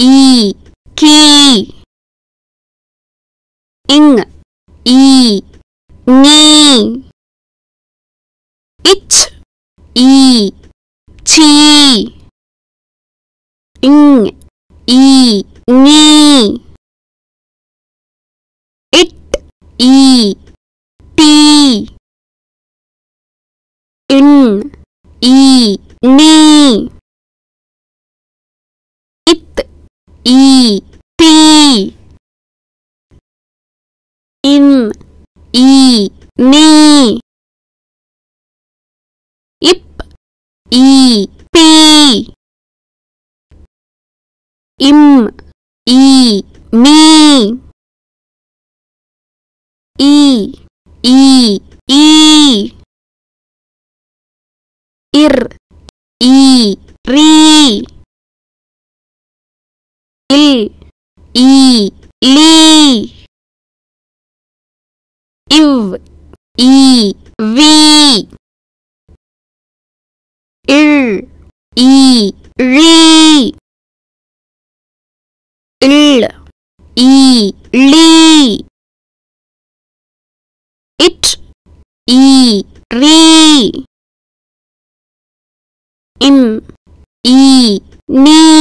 e key ing e knee it e chi ing e knee it e t in e knee E P In E Knee Ip E P Im E Me E E E Ir E Re E Lee Iv E V Ir E Re Il E Lee It E Re Im E Ni